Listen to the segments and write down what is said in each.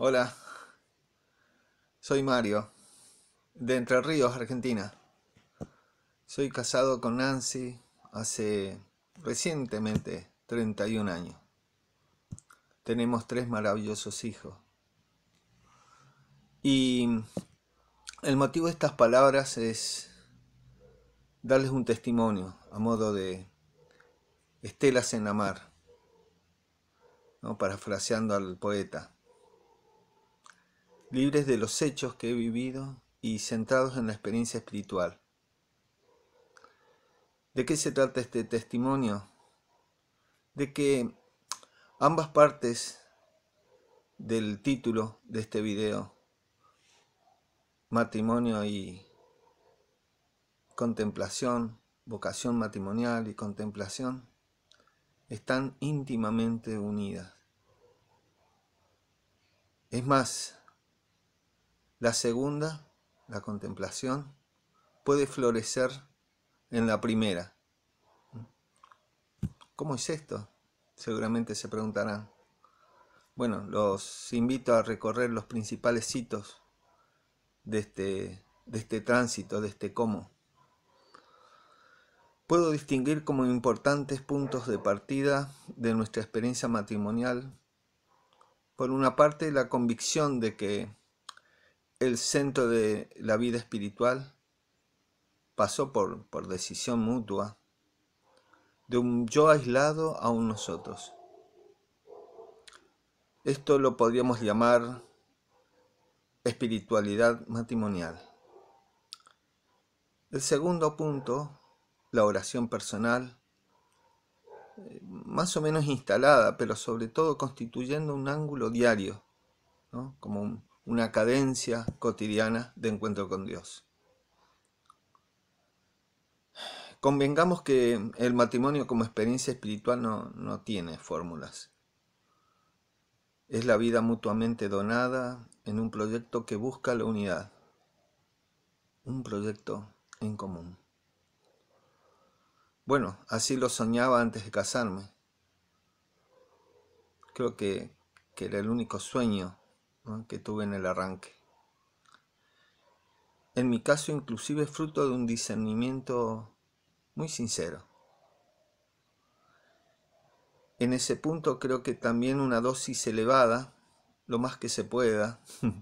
Hola, soy Mario, de Entre Ríos, Argentina. Soy casado con Nancy hace recientemente 31 años. Tenemos tres maravillosos hijos. Y el motivo de estas palabras es darles un testimonio a modo de estelas en la mar, parafraseando al poeta libres de los hechos que he vivido y centrados en la experiencia espiritual. ¿De qué se trata este testimonio? De que ambas partes del título de este video, matrimonio y contemplación, vocación matrimonial y contemplación, están íntimamente unidas. Es más, la segunda, la contemplación, puede florecer en la primera. ¿Cómo es esto? Seguramente se preguntarán. Bueno, los invito a recorrer los principales hitos de este, de este tránsito, de este cómo. Puedo distinguir como importantes puntos de partida de nuestra experiencia matrimonial, por una parte, la convicción de que el centro de la vida espiritual pasó por, decisión mutua de un yo aislado a un nosotros. Esto lo podríamos llamar espiritualidad matrimonial. El segundo punto, la oración personal, eh, más o menos instalada, pero sobre todo constituyendo un ángulo diario, como un, una cadencia cotidiana de encuentro con Dios. Convengamos que el matrimonio como experiencia espiritual no, no tiene fórmulas. Es la vida mutuamente donada en un proyecto que busca la unidad, un proyecto en común. Bueno, así lo soñaba antes de casarme. Creo que, que era el único sueño que tuve en el arranque. En mi caso inclusive es fruto de un discernimiento muy sincero. En ese punto creo que también una dosis elevada, lo más que se pueda,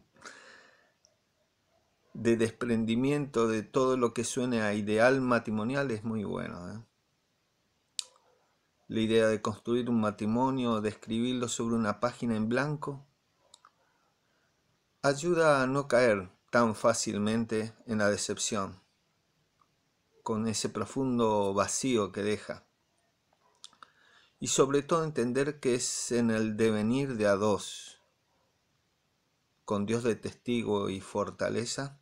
de desprendimiento de todo lo que suene a ideal matrimonial es muy bueno. ¿eh? La idea de construir un matrimonio, de escribirlo sobre una página en blanco, ayuda a no caer tan fácilmente en la decepción, con ese profundo vacío que deja. Y sobre todo entender que es en el devenir de a dos, con Dios de testigo y fortaleza,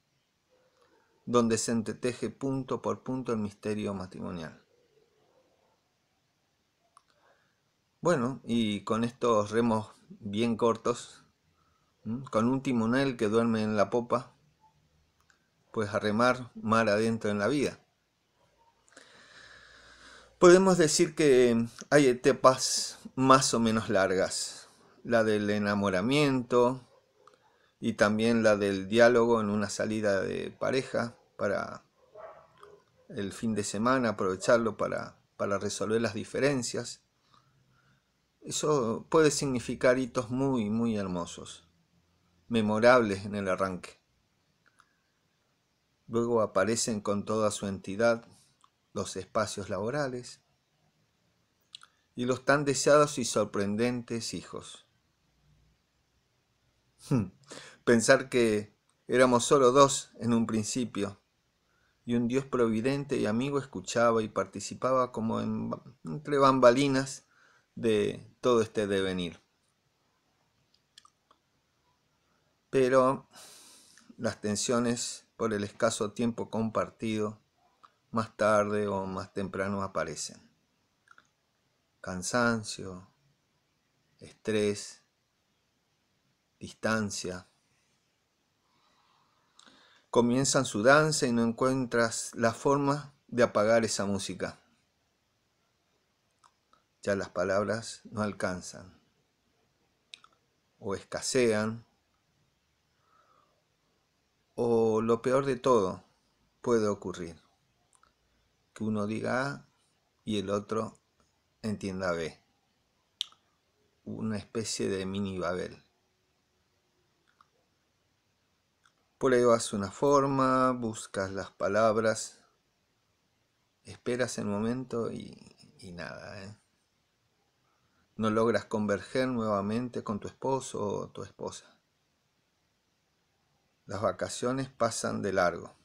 donde se entreteje punto por punto el misterio matrimonial. Bueno, y con estos remos bien cortos con un timonel que duerme en la popa, pues a remar mar adentro en la vida. Podemos decir que hay etapas más o menos largas, la del enamoramiento y también la del diálogo en una salida de pareja para el fin de semana, aprovecharlo para, para resolver las diferencias. Eso puede significar hitos muy, muy hermosos memorables en el arranque. Luego aparecen con toda su entidad los espacios laborales y los tan deseados y sorprendentes hijos. Hmm. Pensar que éramos solo dos en un principio y un Dios providente y amigo escuchaba y participaba como en, entre bambalinas de todo este devenir. pero las tensiones por el escaso tiempo compartido más tarde o más temprano aparecen. Cansancio, estrés, distancia. Comienzan su danza y no encuentras la forma de apagar esa música. Ya las palabras no alcanzan o escasean o lo peor de todo, puede ocurrir. Que uno diga A y el otro entienda B. Una especie de mini Babel. Pruebas una forma, buscas las palabras, esperas el momento y, nada. ¿eh? No logras converger nuevamente con tu esposo o tu esposa. Las vacaciones pasan de largo.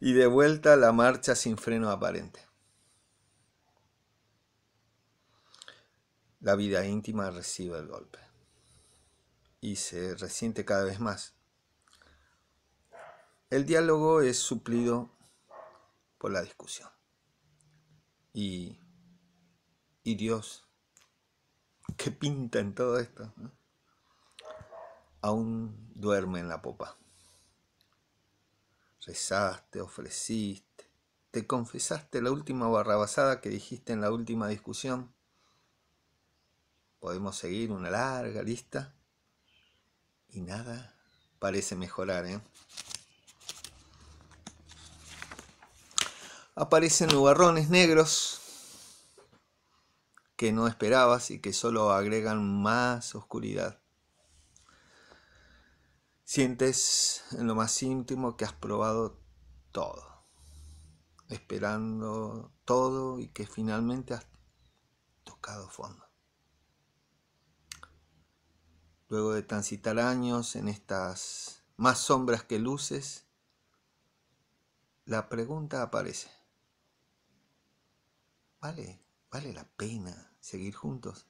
y de vuelta la marcha sin freno aparente. La vida íntima recibe el golpe y se resiente cada vez más. El diálogo es suplido por la discusión. Y, y Dios, ¿qué pinta en todo esto? ¿no? aún duerme en la popa. Rezaste, ofreciste, te confesaste la última barrabasada que dijiste en la última discusión. Podemos seguir una larga lista y nada parece mejorar. ¿eh? Aparecen nubarrones negros que no esperabas y que solo agregan más oscuridad. Sientes en lo más íntimo que has probado todo, esperando todo y que finalmente has tocado fondo. Luego de transitar años en estas más sombras que luces, la pregunta aparece. ¿Vale, vale la pena seguir juntos?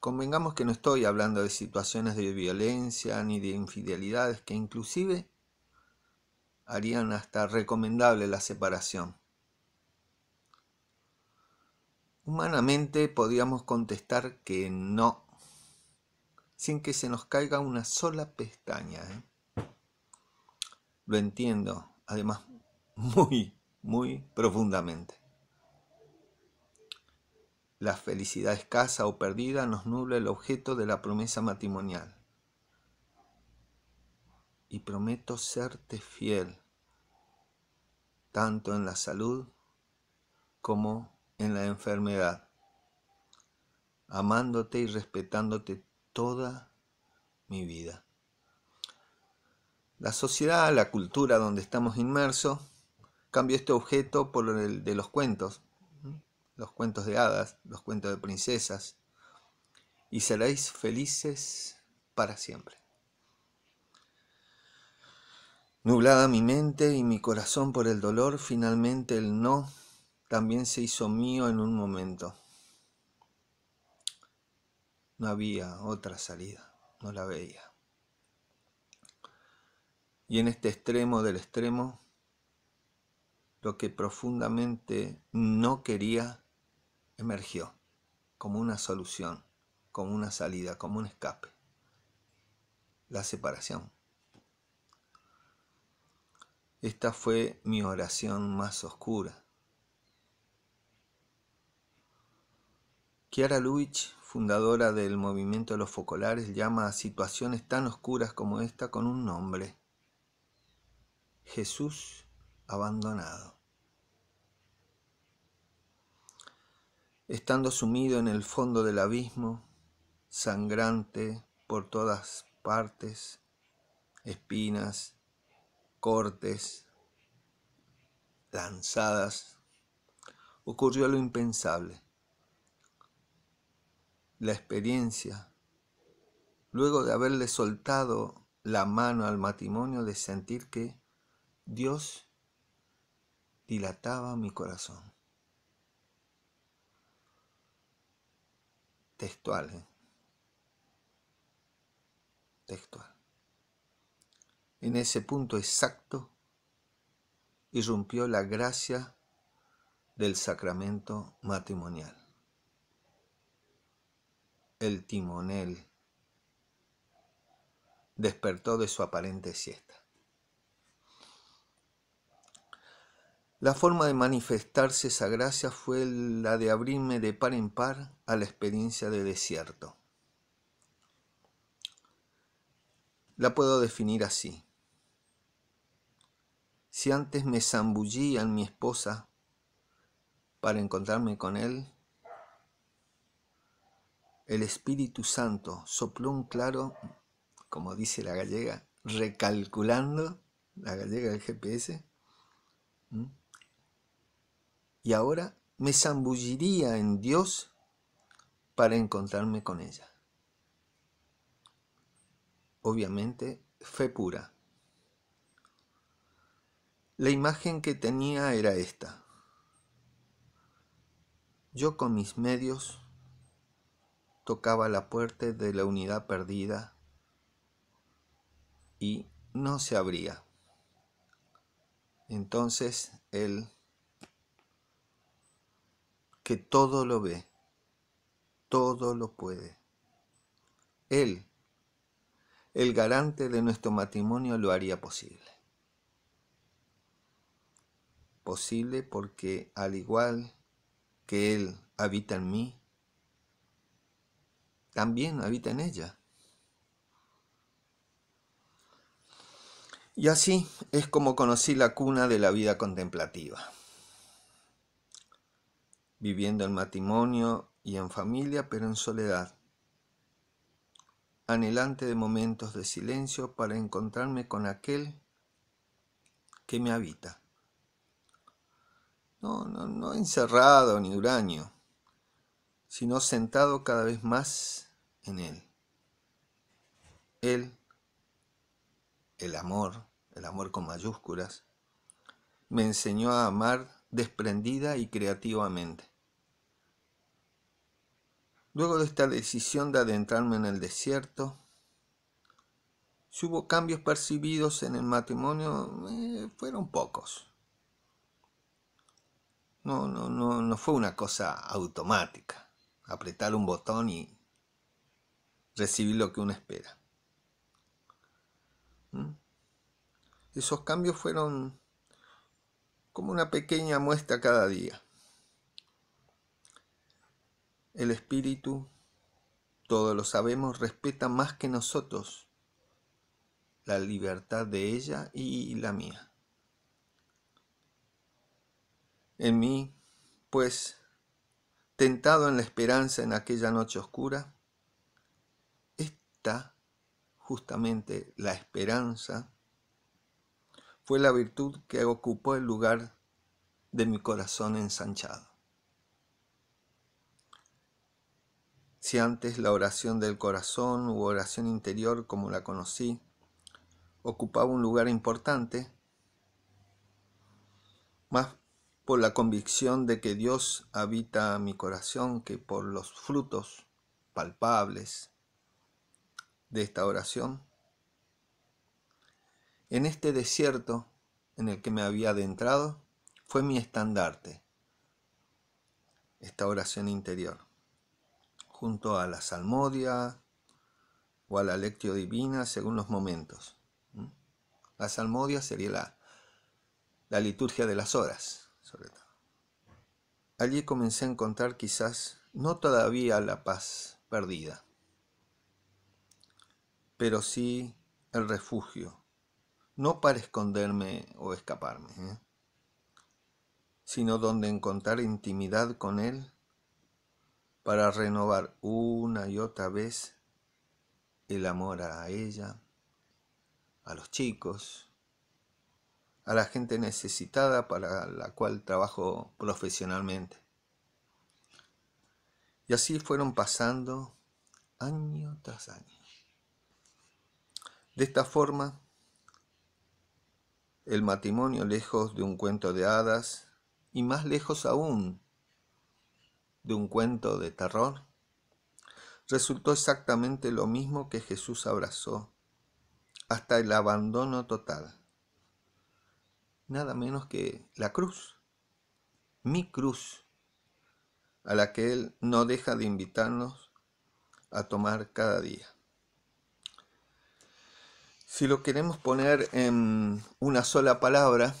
Convengamos que no estoy hablando de situaciones de violencia ni de infidelidades que inclusive harían hasta recomendable la separación. Humanamente podríamos contestar que no, sin que se nos caiga una sola pestaña. ¿eh? Lo entiendo, además, muy, muy profundamente la felicidad escasa o perdida nos nubla el objeto de la promesa matrimonial. Y prometo serte fiel, tanto en la salud como en la enfermedad, amándote y respetándote toda mi vida. La sociedad, la cultura donde estamos inmersos, cambió este objeto por el de los cuentos, los cuentos de hadas, los cuentos de princesas, y seréis felices para siempre. Nublada mi mente y mi corazón por el dolor, finalmente el no también se hizo mío en un momento. No había otra salida, no la veía. Y en este extremo del extremo, lo que profundamente no quería emergió como una solución, como una salida, como un escape. La separación. Esta fue mi oración más oscura. Kiara Luich, fundadora del movimiento de Los Focolares, llama a situaciones tan oscuras como esta con un nombre. Jesús abandonado. estando sumido en el fondo del abismo, sangrante por todas partes, espinas, cortes, lanzadas, ocurrió lo impensable. La experiencia, luego de haberle soltado la mano al matrimonio, de sentir que Dios dilataba mi corazón. textual. Eh. Textual. En ese punto exacto irrumpió la gracia del sacramento matrimonial. El timonel despertó de su aparente siesta. La forma de manifestarse esa gracia fue la de abrirme de par en par a la experiencia de desierto. La puedo definir así. Si antes me zambullía en mi esposa para encontrarme con él, el Espíritu Santo sopló un claro, como dice la gallega, recalculando, la gallega del GPS, y ahora me zambulliría en Dios para encontrarme con ella. Obviamente, fe pura. La imagen que tenía era esta. Yo con mis medios tocaba la puerta de la unidad perdida y no se abría. Entonces él que todo lo ve, todo lo puede. Él, el garante de nuestro matrimonio, lo haría posible. Posible porque al igual que Él habita en mí, también habita en ella. Y así es como conocí la cuna de la vida contemplativa viviendo en matrimonio y en familia, pero en soledad, anhelante de momentos de silencio para encontrarme con aquel que me habita. No, encerrado ni huraño, sino sentado cada vez más en él. Él, el amor, el amor con mayúsculas, me enseñó a amar desprendida y creativamente. Luego de esta decisión de adentrarme en el desierto, si hubo cambios percibidos en el matrimonio, eh, fueron pocos. No, no, fue una cosa automática, apretar un botón y recibir lo que uno espera. ¿Mm? Esos cambios fueron como una pequeña muestra cada día. El espíritu, todos lo sabemos, respeta más que nosotros la libertad de ella y la mía. En mí, pues, tentado en la esperanza en aquella noche oscura, está justamente la esperanza fue la virtud que ocupó el lugar de mi corazón ensanchado. Si antes la oración del corazón u oración interior, como la conocí, ocupaba un lugar importante, más por la convicción de que Dios habita mi corazón que por los frutos palpables de esta oración, en este desierto en el que me había adentrado fue mi estandarte, esta oración interior, junto a la salmodia o a la lectio divina según los momentos. La salmodia sería la, la liturgia de las horas, sobre todo. Allí comencé a encontrar quizás no todavía la paz perdida, pero sí el refugio no para esconderme o escaparme, ¿eh? sino donde encontrar intimidad con Él para renovar una y otra vez el amor a ella, a los chicos, a la gente necesitada para la cual trabajo profesionalmente. Y así fueron pasando año tras año. De esta forma, el matrimonio lejos de un cuento de hadas y más lejos aún de un cuento de terror, resultó exactamente lo mismo que Jesús abrazó, hasta el abandono total. Nada menos que la cruz, mi cruz, a la que Él no deja de invitarnos a tomar cada día. Si lo queremos poner en una sola palabra,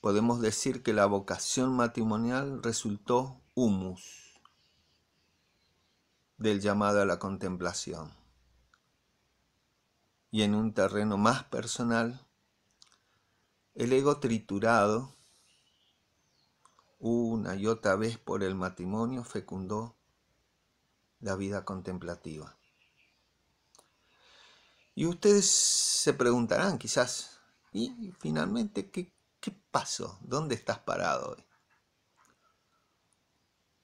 podemos decir que la vocación matrimonial resultó humus del llamado a la contemplación. Y en un terreno más personal, el ego triturado una y otra vez por el matrimonio fecundó la vida contemplativa. Y ustedes se preguntarán quizás, ¿y finalmente qué, pasó? ¿Dónde estás parado hoy?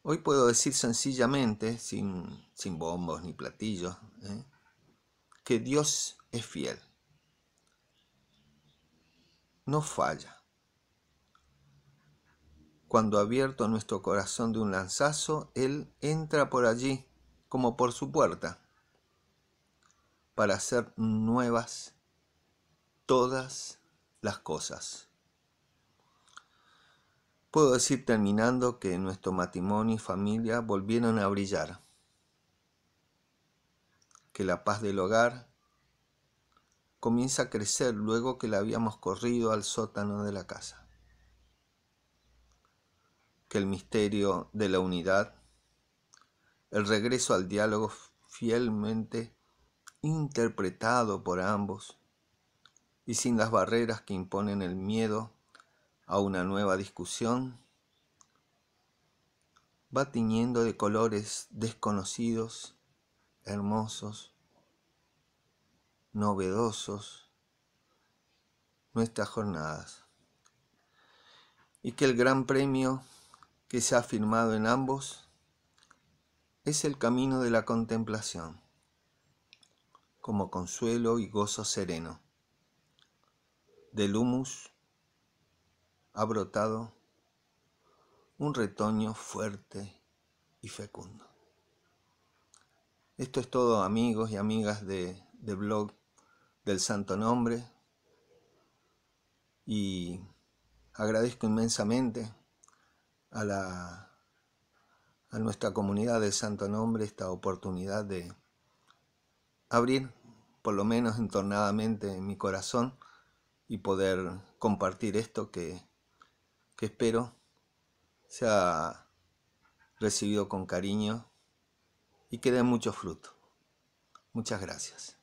Hoy puedo decir sencillamente, sin, sin bombos ni platillos, ¿eh? que Dios es fiel. No falla. Cuando abierto nuestro corazón de un lanzazo, Él entra por allí como por su puerta para hacer nuevas todas las cosas. Puedo decir terminando que nuestro matrimonio y familia volvieron a brillar, que la paz del hogar comienza a crecer luego que la habíamos corrido al sótano de la casa, que el misterio de la unidad, el regreso al diálogo fielmente interpretado por ambos y sin las barreras que imponen el miedo a una nueva discusión, va tiñendo de colores desconocidos, hermosos, novedosos nuestras jornadas y que el gran premio que se ha firmado en ambos es el camino de la contemplación como consuelo y gozo sereno. Del humus ha brotado un retoño fuerte y fecundo. Esto es todo amigos y amigas de, blog del Santo Nombre y agradezco inmensamente a, la, a nuestra comunidad del Santo Nombre esta oportunidad de abrir por lo menos entornadamente en mi corazón y poder compartir esto que, que espero sea recibido con cariño y que dé mucho fruto. Muchas gracias.